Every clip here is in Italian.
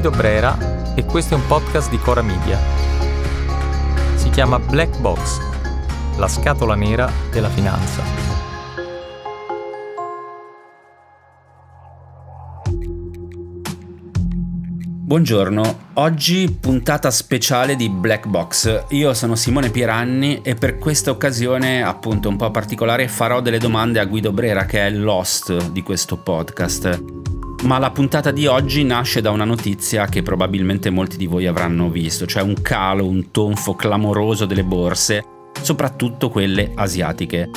Guido Brera e questo è un podcast di Cora Media. Si chiama Black Box, la scatola nera della finanza. Buongiorno, oggi puntata speciale di Black Box. Io sono Simone Pieranni e per questa occasione, appunto un po' particolare, farò delle domande a Guido Brera che è l'host di questo podcast. Ma la puntata di oggi nasce da una notizia che probabilmente molti di voi avranno visto, cioè un calo, un tonfo clamoroso delle borse, soprattutto quelle asiatiche.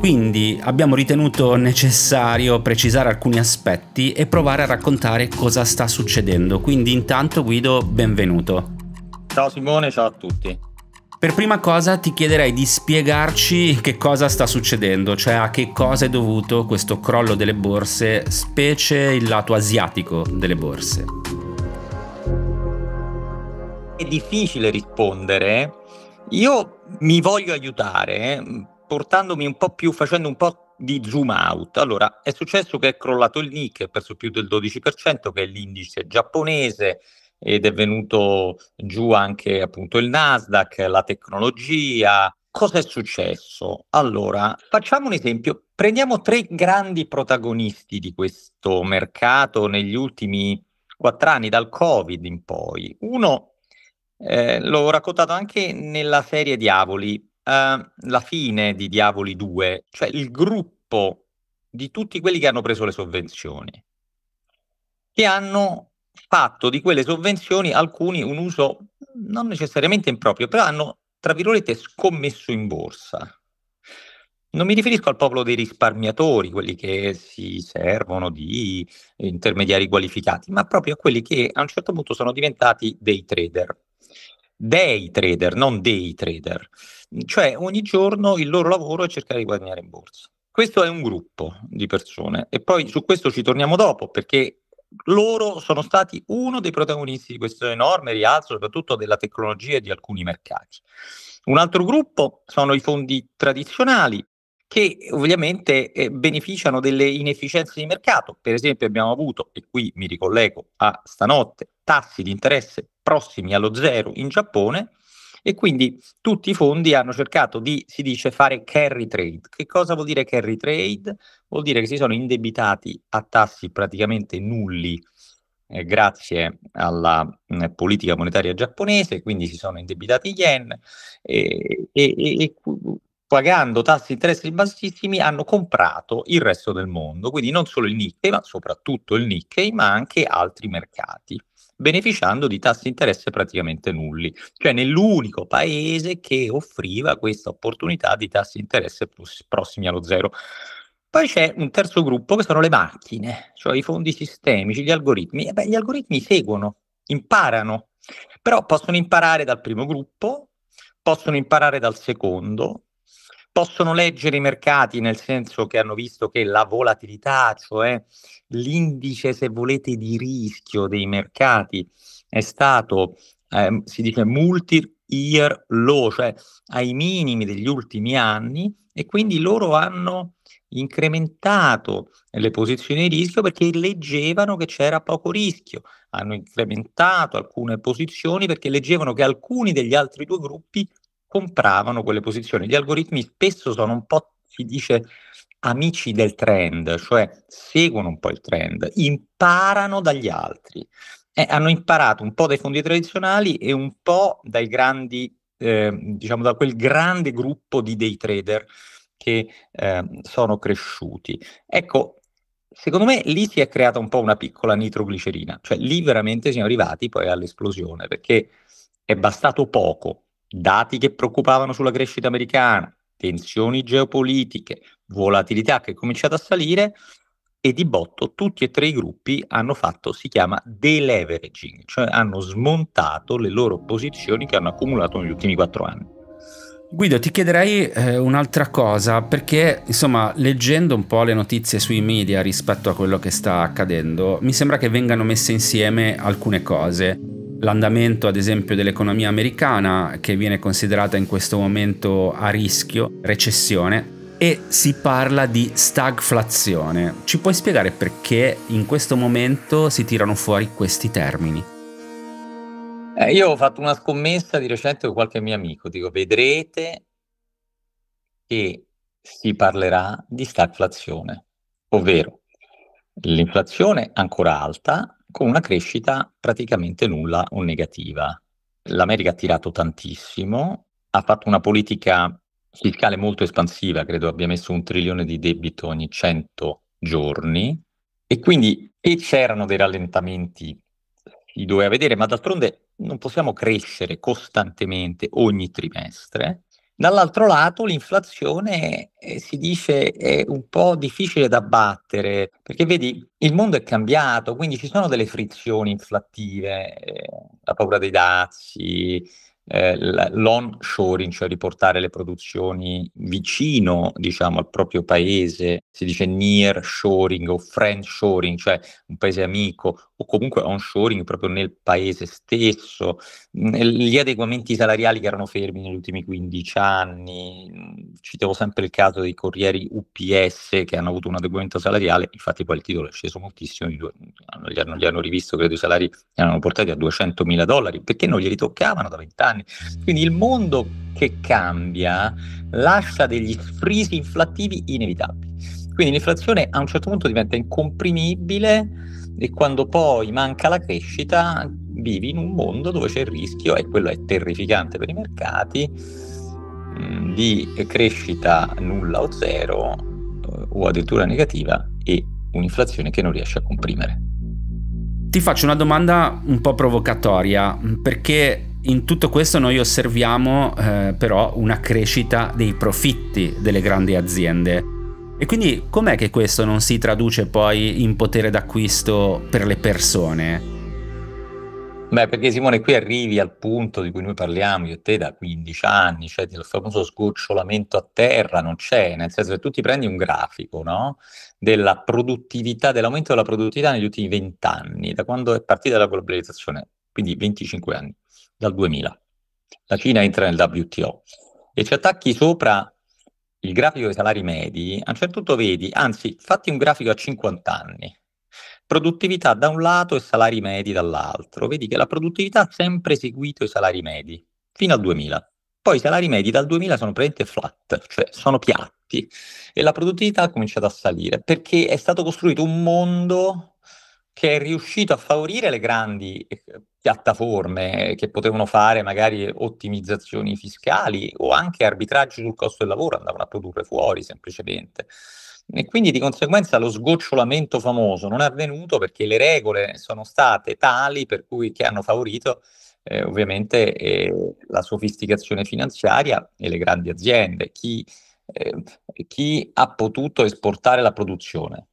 Quindi abbiamo ritenuto necessario precisare alcuni aspetti e provare a raccontare cosa sta succedendo. Quindi intanto Guido, benvenuto. Ciao Simone, ciao a tutti. Per prima cosa ti chiederei di spiegarci che cosa sta succedendo, cioè a che cosa è dovuto questo crollo delle borse, specie il lato asiatico delle borse. È difficile rispondere. Io mi voglio aiutare portandomi un po' più, facendo un po' di zoom out. Allora, è successo che è crollato il Nikkei, ha perso più del 12%, che è l'indice giapponese, ed è venuto giù anche appunto il Nasdaq, la tecnologia. Cosa è successo? Allora, facciamo un esempio. Prendiamo tre grandi protagonisti di questo mercato negli ultimi quattro anni, dal Covid in poi. Uno, eh, l'ho raccontato anche nella serie Diavoli, eh, la fine di Diavoli 2, cioè il gruppo di tutti quelli che hanno preso le sovvenzioni, che hanno fatto di quelle sovvenzioni alcuni un uso non necessariamente improprio, però hanno, tra virgolette, scommesso in borsa. Non mi riferisco al popolo dei risparmiatori, quelli che si servono di intermediari qualificati, ma proprio a quelli che a un certo punto sono diventati dei trader. Dei trader, non dei trader. Cioè ogni giorno il loro lavoro è cercare di guadagnare in borsa. Questo è un gruppo di persone e poi su questo ci torniamo dopo perché loro sono stati uno dei protagonisti di questo enorme rialzo, soprattutto della tecnologia e di alcuni mercati. Un altro gruppo sono i fondi tradizionali che ovviamente eh, beneficiano delle inefficienze di mercato. Per esempio abbiamo avuto, e qui mi ricollego a stanotte, tassi di interesse prossimi allo zero in Giappone, e quindi tutti i fondi hanno cercato di, si dice, fare carry trade. Che cosa vuol dire carry trade? Vuol dire che si sono indebitati a tassi praticamente nulli eh, grazie alla mh, mm, politica monetaria giapponese, quindi si sono indebitati yen e, e, e pagando tassi di interesse bassissimi hanno comprato il resto del mondo, quindi non solo il Nikkei, ma soprattutto il Nikkei, ma anche altri mercati beneficiando di tassi di interesse praticamente nulli, cioè nell'unico paese che offriva questa opportunità di tassi di interesse prossimi allo zero. Poi c'è un terzo gruppo che sono le macchine, cioè i fondi sistemici, gli algoritmi. E Beh, gli algoritmi seguono, imparano, però possono imparare dal primo gruppo, possono imparare dal secondo, possono leggere i mercati nel senso che hanno visto che la volatilità, cioè l'indice, se volete, di rischio dei mercati è stato, eh, si dice, multi-year low, cioè ai minimi degli ultimi anni e quindi loro hanno incrementato le posizioni di rischio perché leggevano che c'era poco rischio, hanno incrementato alcune posizioni perché leggevano che alcuni degli altri due gruppi compravano quelle posizioni. Gli algoritmi spesso sono un po', si dice, amici del trend, cioè seguono un po' il trend, imparano dagli altri. Eh, hanno imparato un po' dai fondi tradizionali e un po' dai grandi, eh, diciamo, da quel grande gruppo di day trader che eh, sono cresciuti. Ecco, secondo me lì si è creata un po' una piccola nitroglicerina, cioè lì veramente siamo arrivati poi all'esplosione, perché è bastato poco dati che preoccupavano sulla crescita americana, tensioni geopolitiche, volatilità che è cominciata a salire e di botto tutti e tre i gruppi hanno fatto, si chiama deleveraging, cioè hanno smontato le loro posizioni che hanno accumulato negli ultimi quattro anni. Guido, ti chiederei eh, un'altra cosa, perché insomma, leggendo un po' le notizie sui media rispetto a quello che sta accadendo, mi sembra che vengano messe insieme alcune cose l'andamento ad esempio dell'economia americana che viene considerata in questo momento a rischio recessione e si parla di stagflazione. Ci puoi spiegare perché in questo momento si tirano fuori questi termini? Eh, io ho fatto una scommessa di recente con qualche mio amico, dico vedrete che si parlerà di stagflazione, ovvero l'inflazione ancora alta, con una crescita praticamente nulla o negativa. L'America ha tirato tantissimo, ha fatto una politica fiscale molto espansiva, credo abbia messo un trilione di debito ogni 100 giorni e quindi e c'erano dei rallentamenti, si doveva vedere, ma d'altronde non possiamo crescere costantemente ogni trimestre Dall'altro lato l'inflazione eh, si dice è un po' difficile da battere, perché vedi, il mondo è cambiato, quindi ci sono delle frizioni inflattive, eh, la paura dei dazi, eh, l'onshoring, cioè riportare le produzioni vicino diciamo, al proprio paese, si dice near shoring o friend shoring, cioè un paese amico, o comunque onshoring proprio nel paese stesso, gli adeguamenti salariali che erano fermi negli ultimi 15 anni, mm, citevo sempre il caso dei corrieri UPS che hanno avuto un adeguamento salariale, infatti poi il titolo è sceso moltissimo, non gli hanno, rivisto credo i salari, erano portati a 200 mila dollari, perché non li ritoccavano da 20 anni? anni. Quindi il mondo che cambia lascia degli sfrisi inflattivi inevitabili. Quindi l'inflazione a un certo punto diventa incomprimibile e quando poi manca la crescita vivi in un mondo dove c'è il rischio, e quello è terrificante per i mercati, mm, di crescita nulla o zero eh, o addirittura negativa e un'inflazione che non riesce a comprimere. Ti faccio una domanda un po' provocatoria, perché in tutto questo noi osserviamo eh, però una crescita dei profitti delle grandi aziende. E quindi com'è che questo non si traduce poi in potere d'acquisto per le persone? Beh, perché Simone, qui arrivi al punto di cui noi parliamo io e te da 15 anni, cioè del famoso sgocciolamento a terra, non c'è, nel senso che tu ti prendi un grafico, no? Della produttività, dell'aumento della produttività negli ultimi 20 anni, da quando è partita la globalizzazione, quindi 25 anni dal 2000. La Cina entra nel WTO e ci attacchi sopra il grafico dei salari medi, a un certo punto vedi, anzi, fatti un grafico a 50 anni, produttività da un lato e salari medi dall'altro. Vedi che la produttività ha sempre seguito i salari medi, fino al 2000. Poi i salari medi dal 2000 sono praticamente flat, cioè sono piatti, e la produttività ha cominciato a salire, perché è stato costruito un mondo che è riuscito a favorire le grandi eh, piattaforme che potevano fare magari ottimizzazioni fiscali o anche arbitraggi sul costo del lavoro, andavano a produrre fuori semplicemente. E quindi di conseguenza lo sgocciolamento famoso non è avvenuto perché le regole sono state tali per cui che hanno favorito eh, ovviamente eh, la sofisticazione finanziaria e le grandi aziende, chi, eh, chi ha potuto esportare la produzione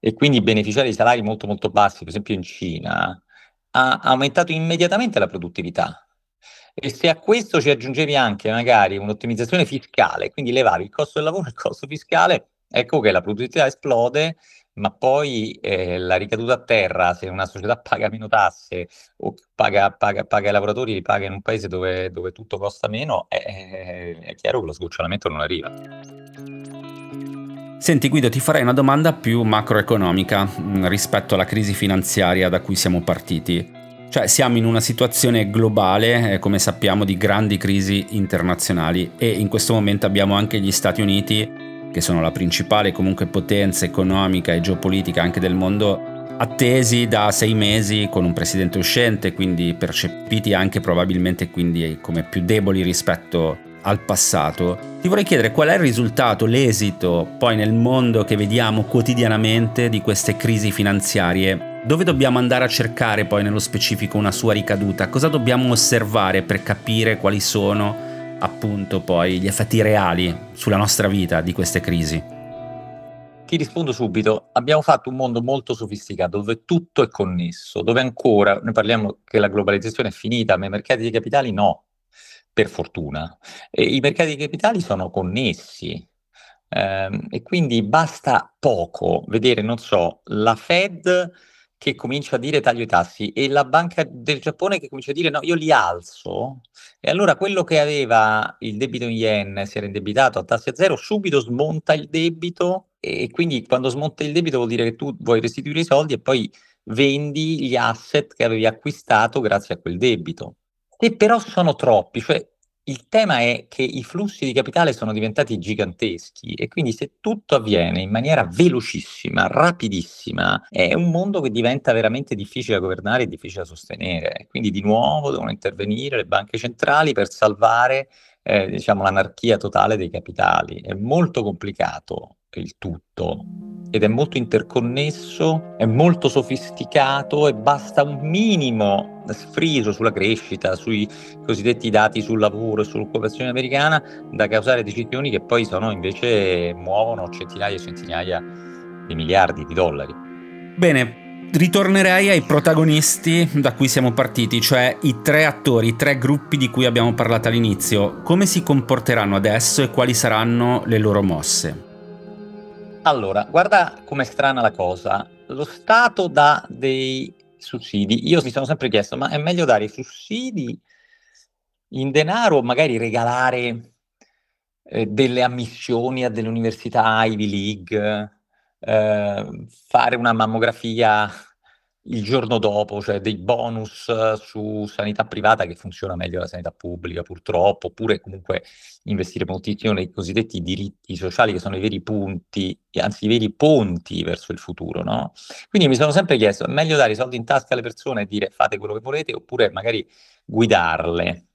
e quindi beneficiare di salari molto molto bassi, per esempio in Cina, ha aumentato immediatamente la produttività. E se a questo ci aggiungevi anche magari un'ottimizzazione fiscale, quindi levavi il costo del lavoro e il costo fiscale, ecco che la produttività esplode, ma poi eh, la ricaduta a terra, se una società paga meno tasse o paga, paga, paga i lavoratori, li paga in un paese dove, dove tutto costa meno, è, eh, è chiaro che lo sgocciolamento non arriva. Senti Guido, ti farei una domanda più macroeconomica mm, rispetto alla crisi finanziaria da cui siamo partiti. Cioè siamo in una situazione globale, eh, come sappiamo, di grandi crisi internazionali e in questo momento abbiamo anche gli Stati Uniti, che sono la principale comunque potenza economica e geopolitica anche del mondo, attesi da sei mesi con un presidente uscente, quindi percepiti anche probabilmente quindi come più deboli rispetto al passato, ti vorrei chiedere qual è il risultato, l'esito poi nel mondo che vediamo quotidianamente di queste crisi finanziarie. Dove dobbiamo andare a cercare poi nello specifico una sua ricaduta? Cosa dobbiamo osservare per capire quali sono appunto poi gli effetti reali sulla nostra vita di queste crisi? Ti rispondo subito, abbiamo fatto un mondo molto sofisticato dove tutto è connesso, dove ancora noi parliamo che la globalizzazione è finita, ma i mercati dei capitali no, per fortuna. E I mercati dei capitali sono connessi ehm, e quindi basta poco vedere, non so, la Fed che comincia a dire taglio i tassi e la Banca del Giappone che comincia a dire no, io li alzo e allora quello che aveva il debito in yen, si era indebitato a tassi a zero, subito smonta il debito e quindi quando smonta il debito vuol dire che tu vuoi restituire i soldi e poi vendi gli asset che avevi acquistato grazie a quel debito e però sono troppi, cioè il tema è che i flussi di capitale sono diventati giganteschi e quindi se tutto avviene in maniera velocissima, rapidissima, è un mondo che diventa veramente difficile da governare e difficile da sostenere. Quindi di nuovo devono intervenire le banche centrali per salvare eh, diciamo, l'anarchia totale dei capitali. È molto complicato il tutto ed è molto interconnesso, è molto sofisticato e basta un minimo sfriso sulla crescita, sui cosiddetti dati sul lavoro e sull'occupazione americana da causare decisioni che poi sono invece muovono centinaia e centinaia di miliardi di dollari. Bene, ritornerei ai protagonisti da cui siamo partiti, cioè i tre attori, i tre gruppi di cui abbiamo parlato all'inizio. Come si comporteranno adesso e quali saranno le loro mosse? Allora, guarda com'è strana la cosa. Lo Stato dà dei sussidi. Io mi sono sempre chiesto, ma è meglio dare i sussidi in denaro o magari regalare eh, delle ammissioni a delle università Ivy League, eh, fare una mammografia il giorno dopo, cioè dei bonus eh, su sanità privata che funziona meglio della sanità pubblica purtroppo, oppure comunque investire moltissimo nei cosiddetti diritti sociali che sono i veri punti, anzi i veri ponti verso il futuro, no? Quindi mi sono sempre chiesto, è meglio dare i soldi in tasca alle persone e dire fate quello che volete oppure magari guidarle.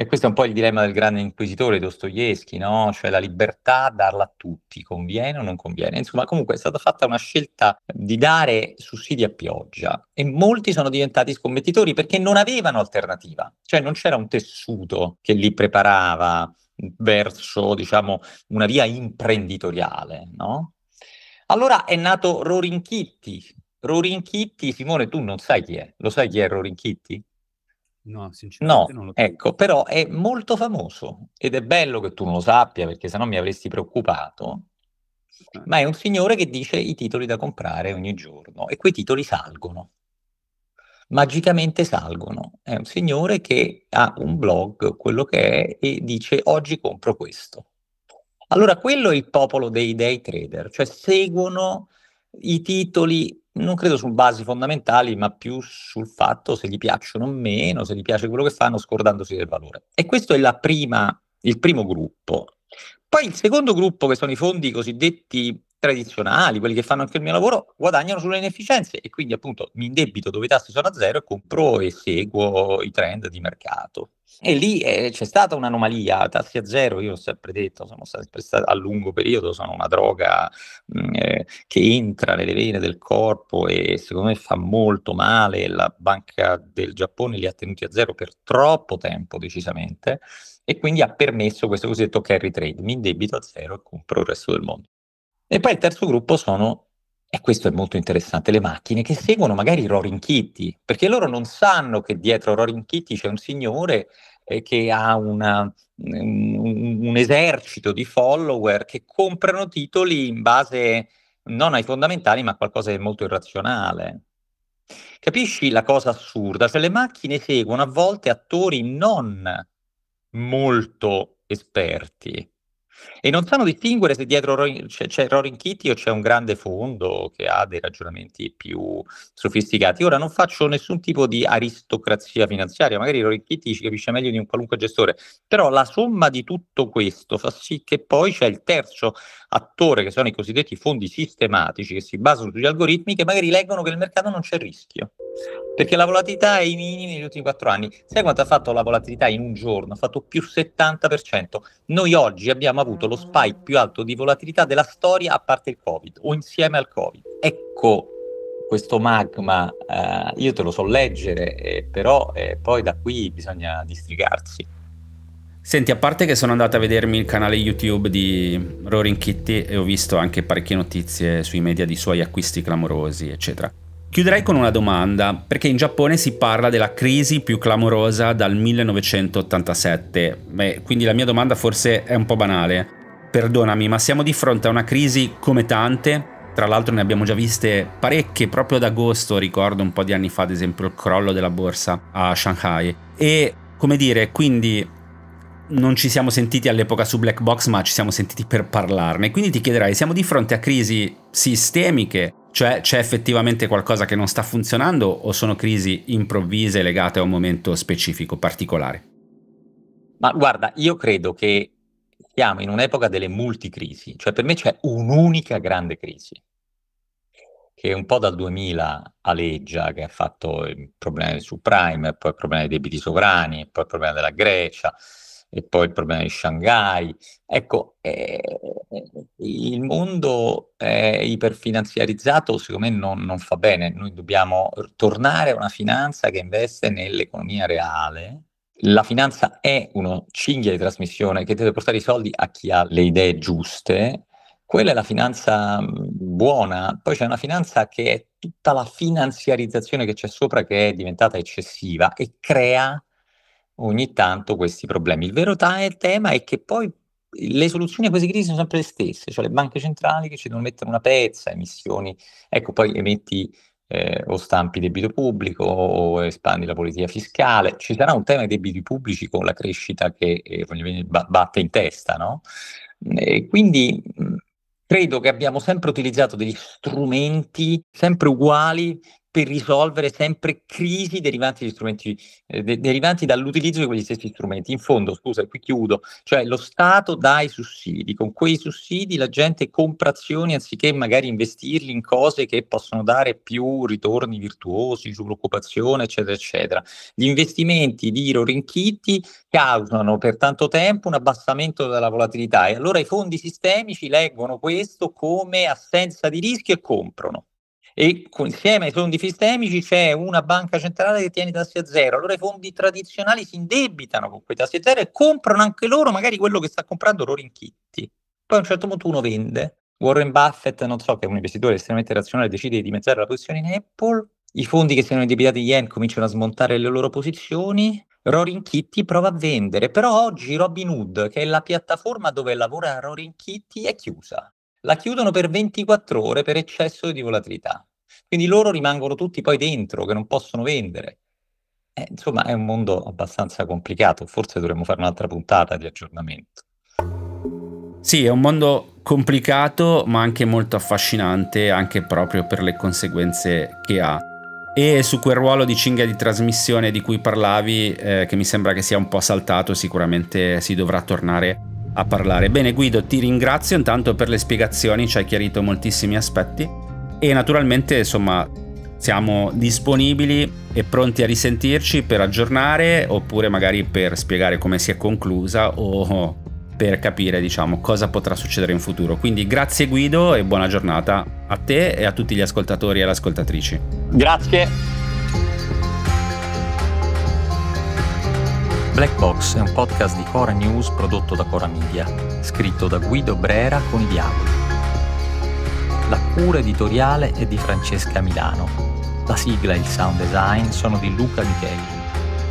E questo è un po' il dilemma del grande inquisitore Dostoevsky, no? Cioè la libertà, darla a tutti, conviene o non conviene. Insomma, comunque è stata fatta una scelta di dare sussidi a pioggia e molti sono diventati scommettitori perché non avevano alternativa, cioè non c'era un tessuto che li preparava verso, diciamo, una via imprenditoriale, no? Allora è nato Rorinchitti. Rorinchitti, Simone, tu non sai chi è, lo sai chi è Rorinchitti? No, sinceramente no, non lo so. Ecco, però è molto famoso ed è bello che tu non lo sappia perché sennò mi avresti preoccupato. Eh. Ma è un signore che dice i titoli da comprare ogni giorno e quei titoli salgono. Magicamente salgono. È un signore che ha un blog, quello che è, e dice oggi compro questo. Allora quello è il popolo dei day trader, cioè seguono i titoli non credo su basi fondamentali, ma più sul fatto se gli piacciono o meno, se gli piace quello che fanno, scordandosi del valore. E questo è prima, il primo gruppo. Poi il secondo gruppo, che sono i fondi cosiddetti tradizionali, quelli che fanno anche il mio lavoro, guadagnano sulle inefficienze e quindi appunto mi indebito dove i tassi sono a zero e compro e seguo i trend di mercato. E lì eh, c'è stata un'anomalia, tassi a zero, io l'ho sempre detto, sono sempre stato a lungo periodo, sono una droga mh, mm, eh, che entra nelle vene del corpo e secondo me fa molto male, la banca del Giappone li ha tenuti a zero per troppo tempo decisamente e quindi ha permesso questo cosiddetto carry trade, mi indebito a zero e compro il resto del mondo. E poi il terzo gruppo sono e questo è molto interessante, le macchine che seguono magari Roaring Kitty, perché loro non sanno che dietro Roaring Kitty c'è un signore eh, che ha una, un, un, esercito di follower che comprano titoli in base non ai fondamentali, ma a qualcosa di molto irrazionale. Capisci la cosa assurda? Cioè le macchine seguono a volte attori non molto esperti, e non sanno distinguere se dietro Rorin, c'è, c'è Rorin Kitty o c'è un grande fondo che ha dei ragionamenti più sofisticati. Ora non faccio nessun tipo di aristocrazia finanziaria, magari Rorin Kitty ci capisce meglio di un qualunque gestore, però la somma di tutto questo fa sì che poi c'è il terzo attore, che sono i cosiddetti fondi sistematici, che si basano sugli algoritmi, che magari leggono che nel mercato non c'è rischio. Perché la volatilità è ai minimi negli ultimi quattro anni. Sai quanto ha fatto la volatilità in un giorno? Ha fatto più 70%. Noi oggi abbiamo avuto lo spike più alto di volatilità della storia a parte il Covid o insieme al Covid. Ecco questo magma, eh, io te lo so leggere, eh, però eh, poi da qui bisogna distrigarsi. Senti, a parte che sono andato a vedermi il canale YouTube di Roaring Kitty e ho visto anche parecchie notizie sui media di suoi acquisti clamorosi, eccetera. Chiuderei con una domanda, perché in Giappone si parla della crisi più clamorosa dal 1987, Beh, quindi la mia domanda forse è un po' banale. Perdonami, ma siamo di fronte a una crisi come tante? Tra l'altro ne abbiamo già viste parecchie, proprio ad agosto ricordo un po' di anni fa ad esempio il crollo della borsa a Shanghai. E come dire, quindi non ci siamo sentiti all'epoca su Black Box, ma ci siamo sentiti per parlarne. Quindi ti chiederai, siamo di fronte a crisi sistemiche cioè c'è effettivamente qualcosa che non sta funzionando o sono crisi improvvise legate a un momento specifico, particolare? Ma guarda, io credo che siamo in un'epoca delle multicrisi, cioè per me c'è un'unica grande crisi che un po' dal 2000 aleggia, che ha fatto il problema del subprime, poi il problema dei debiti sovrani, poi il problema della Grecia, e poi il problema di Shanghai. Ecco, eh, il mondo eh, iperfinanziarizzato secondo me non, non, fa bene, noi dobbiamo tornare a una finanza che investe nell'economia reale. La finanza è uno cinghia di trasmissione che deve portare i soldi a chi ha le idee giuste. Quella è la finanza mm, buona, poi c'è una finanza che è tutta la finanziarizzazione che c'è sopra che è diventata eccessiva e crea ogni tanto questi problemi. Il vero t- tema è che poi le soluzioni a queste crisi sono sempre le stesse, cioè le banche centrali che ci devono mettere una pezza, emissioni, ecco poi emetti eh, o stampi debito pubblico o espandi la politica fiscale, ci sarà un tema dei debiti pubblici con la crescita che eh, batte in testa, no? E quindi credo che abbiamo sempre utilizzato degli strumenti sempre uguali per risolvere sempre crisi derivanti, eh, de- derivanti, dall'utilizzo di quegli stessi strumenti. In fondo, scusa, qui chiudo, cioè lo Stato dà i sussidi, con quei sussidi la gente compra azioni anziché magari investirli in cose che possono dare più ritorni virtuosi sull'occupazione, eccetera, eccetera. Gli investimenti di Rorinchitti causano per tanto tempo un abbassamento della volatilità e allora i fondi sistemici leggono questo come assenza di rischio e comprano e insieme ai fondi sistemici c'è una banca centrale che tiene i tassi a zero, allora i fondi tradizionali si indebitano con quei tassi a zero e comprano anche loro magari quello che sta comprando loro in kitty. Poi a un certo punto uno vende. Warren Buffett, non so, che è un investitore estremamente razionale, decide di dimezzare la posizione in Apple, i fondi che si erano indebitati in yen cominciano a smontare le loro posizioni, Rorin Kitty prova a vendere, però oggi Robin Hood, che è la piattaforma dove lavora Rorin Kitty, è chiusa. La chiudono per 24 ore per eccesso di volatilità. Quindi loro rimangono tutti poi dentro, che non possono vendere. Eh, insomma, è un mondo abbastanza complicato, forse dovremmo fare un'altra puntata di aggiornamento. Sì, è un mondo complicato, ma anche molto affascinante, anche proprio per le conseguenze che ha. E su quel ruolo di cinghia di trasmissione di cui parlavi, eh, che mi sembra che sia un po' saltato, sicuramente si dovrà tornare a parlare. Bene Guido, ti ringrazio intanto per le spiegazioni, ci hai chiarito moltissimi aspetti e naturalmente insomma siamo disponibili e pronti a risentirci per aggiornare oppure magari per spiegare come si è conclusa o per capire diciamo cosa potrà succedere in futuro. Quindi grazie Guido e buona giornata a te e a tutti gli ascoltatori e le ascoltatrici. Grazie. Black Box è un podcast di Cora News prodotto da Cora Media, scritto da Guido Brera con i diavoli. La cura editoriale è di Francesca Milano. La sigla e il sound design sono di Luca Micheli.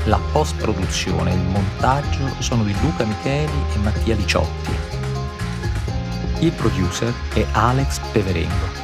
La post-produzione e il montaggio sono di Luca Micheli e Mattia Liciotti. Il producer è Alex Peverengo.